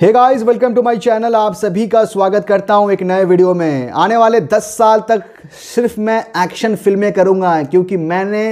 hey guys welcome to my channel आप सभी का स्वागत करता हूं एक नए वीडियो में आने वाले 10 साल तक सिर्फ मैं एक्शन फिल्में करूंगा क्योंकि मैंने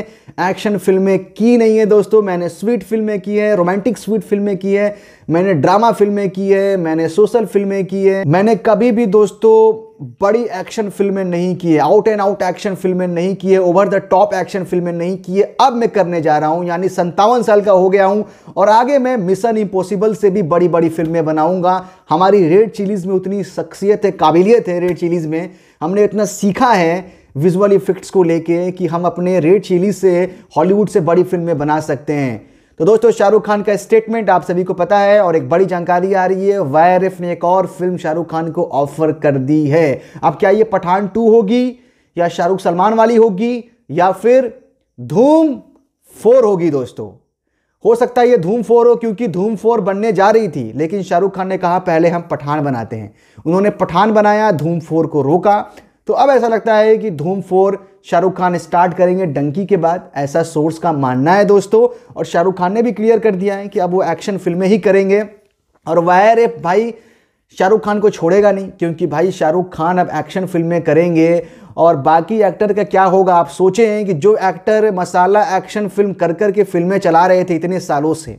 एक्शन फिल्में की नहीं है दोस्तों मैंने स्वीट फिल्में की है रोमांटिक स्वीट फिल्में की है मैंने ड्रामा फिल्में की है मैंने सोशल फिल्में की है मैंने कभी भी दोस्तों बड़ी एक्शन फिल्में नहीं की है आउट एंड आउट एक्शन फिल्में नहीं की है ओवर द टॉप एक्शन फिल्में नहीं की है अब मैं करने जा रहा हूँ यानी संतावन साल का हो गया हूँ और आगे मैं मिशन इम्पॉसिबल से भी बड़ी बड़ी फिल्में बनाऊँगा हमारी रेड चिलीज़ में उतनी शख्सियत है काबिलियत है रेड चिलीज़ में हमने इतना सीखा है विजुअल इफेक्ट्स को लेके कि हम अपने रेड चिलीज से हॉलीवुड से बड़ी फिल्में बना सकते हैं तो दोस्तों शाहरुख खान का स्टेटमेंट आप सभी को पता है और एक बड़ी जानकारी आ रही है वायरफ ने एक और फिल्म शाहरुख खान को ऑफर कर दी है अब क्या ये पठान टू होगी या शाहरुख सलमान वाली होगी या फिर धूम फोर होगी दोस्तों हो सकता है ये धूम फोर हो क्योंकि धूम फोर बनने जा रही थी लेकिन शाहरुख खान ने कहा पहले हम पठान बनाते हैं उन्होंने पठान बनाया धूम फोर को रोका तो अब ऐसा लगता है कि धूम फोर शाहरुख खान स्टार्ट करेंगे डंकी के बाद ऐसा सोर्स का मानना है दोस्तों और शाहरुख खान ने भी क्लियर कर दिया है कि अब वो एक्शन फिल्में ही करेंगे और वायर भाई शाहरुख खान को छोड़ेगा नहीं क्योंकि भाई शाहरुख खान अब एक्शन फिल्में करेंगे और बाकी एक्टर का क्या होगा आप सोचें कि जो एक्टर मसाला एक्शन फिल्म कर कर के फिल्में चला रहे थे इतने सालों से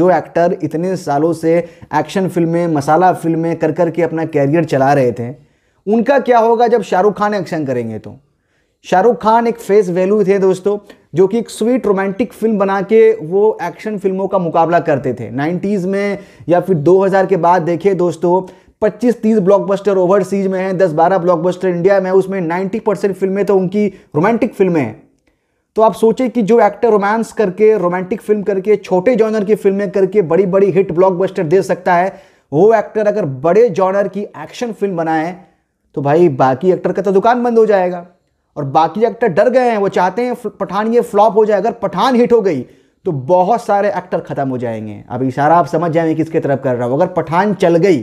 जो एक्टर इतने सालों से एक्शन फिल्में मसाला फिल्में कर कर के अपना कैरियर चला रहे थे उनका क्या होगा जब शाहरुख खान एक्शन करेंगे तो शाहरुख खान एक फेस वैल्यू थे दोस्तों जो कि एक स्वीट रोमांटिक फिल्म बना के वो एक्शन फिल्मों का मुकाबला करते थे 90s में या फिर 2000 के बाद देखिए दोस्तों 25-30 ब्लॉकबस्टर ओवरसीज में हैं 10-12 ब्लॉकबस्टर इंडिया में उसमें 90 परसेंट फिल्में तो उनकी रोमांटिक फिल्में हैं तो आप सोचें कि जो एक्टर रोमांस करके रोमांटिक फिल्म करके छोटे जॉनर की फिल्में करके बड़ी बड़ी हिट ब्लॉकबस्टर दे सकता है वो एक्टर अगर बड़े जॉनर की एक्शन फिल्म बनाए तो भाई बाकी एक्टर का तो दुकान बंद हो जाएगा और बाकी एक्टर डर गए हैं वो चाहते हैं पठान ये फ्लॉप हो जाए अगर पठान हिट हो गई तो बहुत सारे एक्टर ख़त्म हो जाएंगे अब इशारा आप समझ जाएंगे किसके तरफ कर रहा हूँ अगर पठान चल गई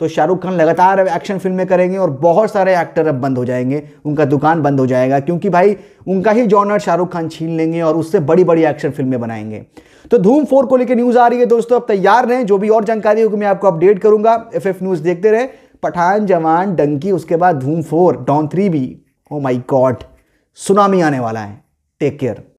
तो शाहरुख खान लगातार एक्शन फिल्में करेंगे और बहुत सारे एक्टर अब बंद हो जाएंगे उनका दुकान बंद हो जाएगा क्योंकि भाई उनका ही जॉनर शाहरुख खान छीन लेंगे और उससे बड़ी बड़ी एक्शन फिल्में बनाएंगे तो धूम फोर को लेकर न्यूज़ आ रही है दोस्तों अब तैयार रहें जो भी और जानकारी होगी मैं आपको अपडेट करूंगा एफ न्यूज़ देखते रहें पठान जवान डंकी उसके बाद धूम फोर डॉन थ्री भी ओ माई गॉड सुनामी आने वाला है टेक केयर